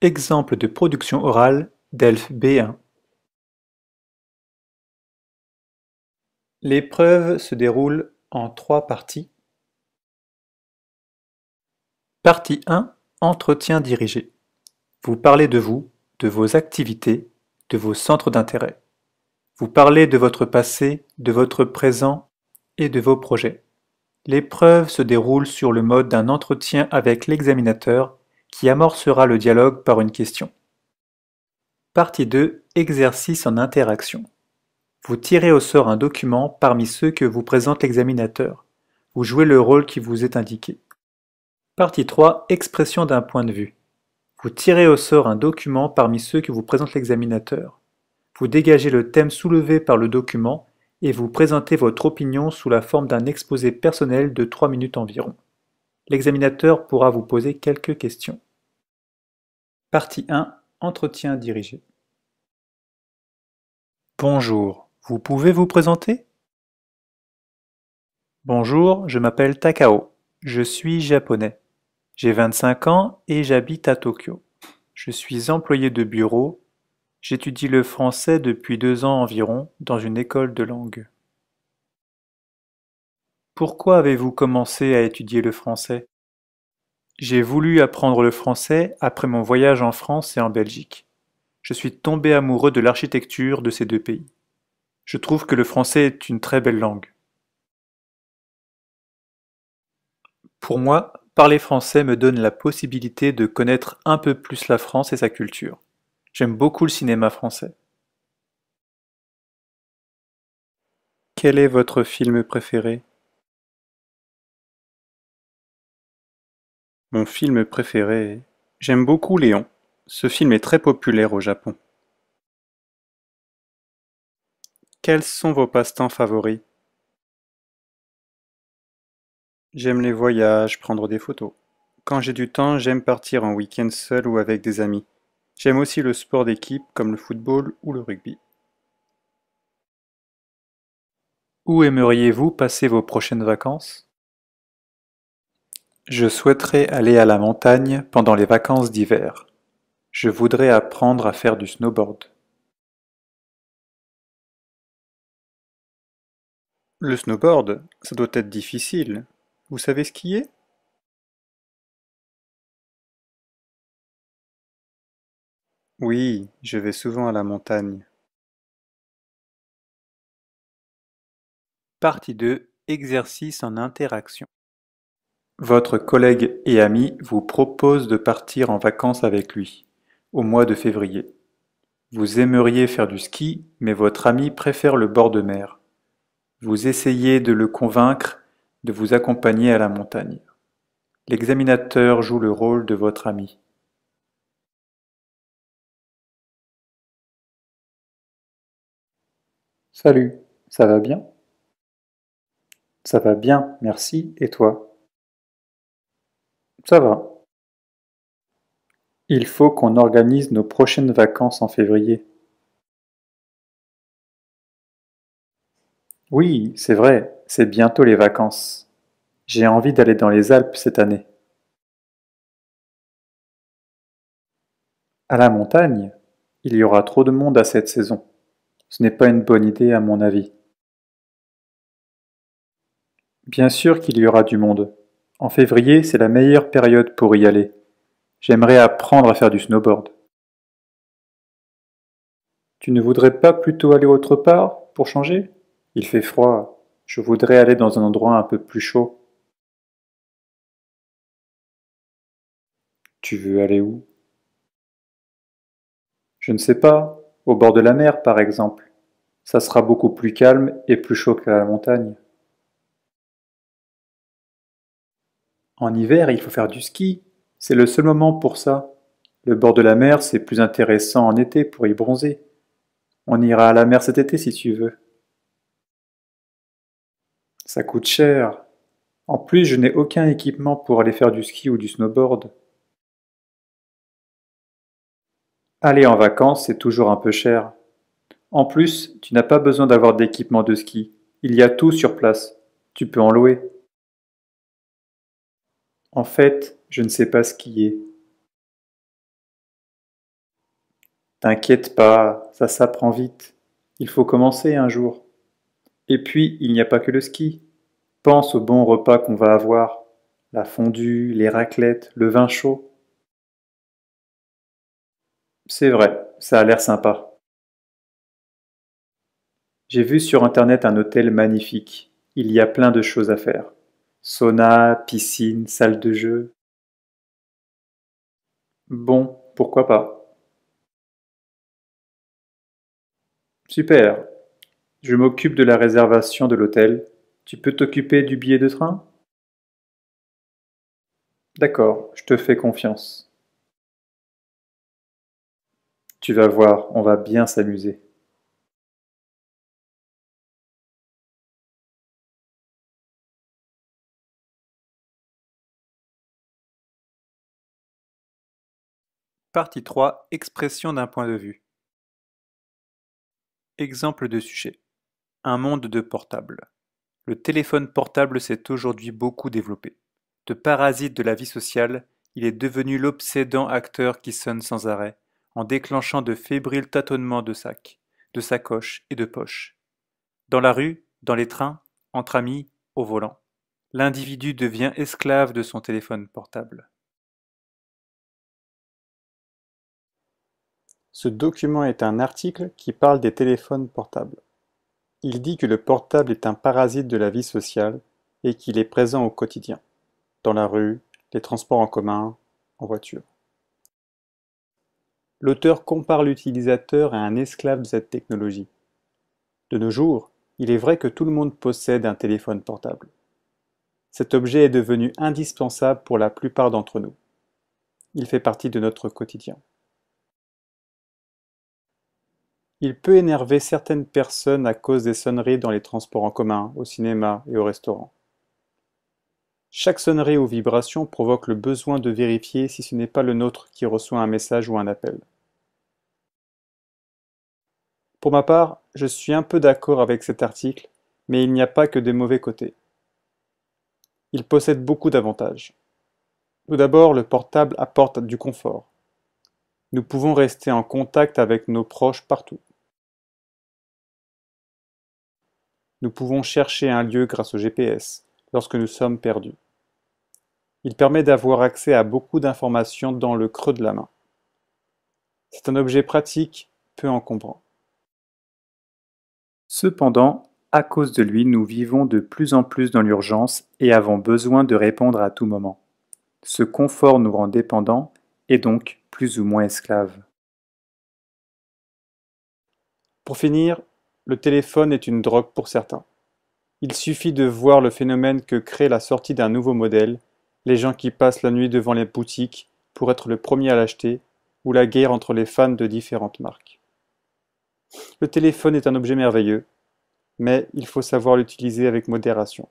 Exemple de production orale DELF B1. L'épreuve se déroule en trois parties. Partie 1 Entretien dirigé. Vous parlez de vous, de vos activités, de vos centres d'intérêt. Vous parlez de votre passé, de votre présent et de vos projets. L'épreuve se déroule sur le mode d'un entretien avec l'examinateur qui amorcera le dialogue par une question. Partie 2. Exercice en interaction. Vous tirez au sort un document parmi ceux que vous présente l'examinateur. Vous jouez le rôle qui vous est indiqué. Partie 3. Expression d'un point de vue. Vous tirez au sort un document parmi ceux que vous présente l'examinateur. Vous dégagez le thème soulevé par le document et vous présentez votre opinion sous la forme d'un exposé personnel de 3 minutes environ. L'examinateur pourra vous poser quelques questions. Partie 1. Entretien dirigé. Bonjour, vous pouvez vous présenter Bonjour, je m'appelle Takao. Je suis japonais. J'ai 25 ans et j'habite à Tokyo. Je suis employé de bureau. J'étudie le français depuis deux ans environ dans une école de langue. Pourquoi avez-vous commencé à étudier le français j'ai voulu apprendre le français après mon voyage en France et en Belgique. Je suis tombé amoureux de l'architecture de ces deux pays. Je trouve que le français est une très belle langue. Pour moi, parler français me donne la possibilité de connaître un peu plus la France et sa culture. J'aime beaucoup le cinéma français. Quel est votre film préféré Mon film préféré… J'aime beaucoup Léon, ce film est très populaire au Japon. Quels sont vos passe-temps favoris? J'aime les voyages, prendre des photos. Quand j'ai du temps, j'aime partir en week-end seul ou avec des amis. J'aime aussi le sport d'équipe comme le football ou le rugby. Où aimeriez-vous passer vos prochaines vacances? Je souhaiterais aller à la montagne pendant les vacances d'hiver. Je voudrais apprendre à faire du snowboard. Le snowboard, ça doit être difficile. Vous savez skier? Oui, je vais souvent à la montagne. Partie 2. Exercice en interaction. Votre collègue et ami vous propose de partir en vacances avec lui, au mois de février. Vous aimeriez faire du ski, mais votre ami préfère le bord de mer. Vous essayez de le convaincre de vous accompagner à la montagne. L'examinateur joue le rôle de votre ami. Salut, ça va bien Ça va bien, merci, et toi ça va. Il faut qu'on organise nos prochaines vacances en février. Oui, c'est vrai, c'est bientôt les vacances. J'ai envie d'aller dans les Alpes cette année. À la montagne, il y aura trop de monde à cette saison. Ce n'est pas une bonne idée à mon avis. Bien sûr qu'il y aura du monde. En février, c'est la meilleure période pour y aller. J'aimerais apprendre à faire du snowboard. Tu ne voudrais pas plutôt aller autre part, pour changer Il fait froid. Je voudrais aller dans un endroit un peu plus chaud. Tu veux aller où Je ne sais pas, au bord de la mer par exemple. Ça sera beaucoup plus calme et plus chaud qu'à la montagne. En hiver, il faut faire du ski. C'est le seul moment pour ça. Le bord de la mer, c'est plus intéressant en été pour y bronzer. On ira à la mer cet été si tu veux. Ça coûte cher. En plus, je n'ai aucun équipement pour aller faire du ski ou du snowboard. Aller en vacances, c'est toujours un peu cher. En plus, tu n'as pas besoin d'avoir d'équipement de ski. Il y a tout sur place. Tu peux en louer. En fait, je ne sais pas ce est. T'inquiète pas, ça s'apprend vite. Il faut commencer un jour. Et puis, il n'y a pas que le ski. Pense au bon repas qu'on va avoir. La fondue, les raclettes, le vin chaud. C'est vrai, ça a l'air sympa. J'ai vu sur Internet un hôtel magnifique. Il y a plein de choses à faire. Sauna, piscine, salle de jeu. Bon, pourquoi pas Super. Je m'occupe de la réservation de l'hôtel. Tu peux t'occuper du billet de train D'accord, je te fais confiance. Tu vas voir, on va bien s'amuser. Partie 3, Expression d'un point de vue. Exemple de sujet. Un monde de portable Le téléphone portable s'est aujourd'hui beaucoup développé. De parasite de la vie sociale, il est devenu l'obsédant acteur qui sonne sans arrêt, en déclenchant de fébriles tâtonnements de sacs, de sacoches et de poches. Dans la rue, dans les trains, entre amis, au volant. L'individu devient esclave de son téléphone portable. Ce document est un article qui parle des téléphones portables. Il dit que le portable est un parasite de la vie sociale et qu'il est présent au quotidien, dans la rue, les transports en commun, en voiture. L'auteur compare l'utilisateur à un esclave de cette technologie. De nos jours, il est vrai que tout le monde possède un téléphone portable. Cet objet est devenu indispensable pour la plupart d'entre nous. Il fait partie de notre quotidien. Il peut énerver certaines personnes à cause des sonneries dans les transports en commun, au cinéma et au restaurant. Chaque sonnerie ou vibration provoque le besoin de vérifier si ce n'est pas le nôtre qui reçoit un message ou un appel. Pour ma part, je suis un peu d'accord avec cet article, mais il n'y a pas que des mauvais côtés. Il possède beaucoup d'avantages. Tout d'abord, le portable apporte du confort. Nous pouvons rester en contact avec nos proches partout. Nous pouvons chercher un lieu grâce au GPS lorsque nous sommes perdus. Il permet d'avoir accès à beaucoup d'informations dans le creux de la main. C'est un objet pratique, peu encombrant. Cependant, à cause de lui, nous vivons de plus en plus dans l'urgence et avons besoin de répondre à tout moment. Ce confort nous rend dépendants et donc plus ou moins esclaves. Pour finir, le téléphone est une drogue pour certains. Il suffit de voir le phénomène que crée la sortie d'un nouveau modèle, les gens qui passent la nuit devant les boutiques pour être le premier à l'acheter, ou la guerre entre les fans de différentes marques. Le téléphone est un objet merveilleux, mais il faut savoir l'utiliser avec modération.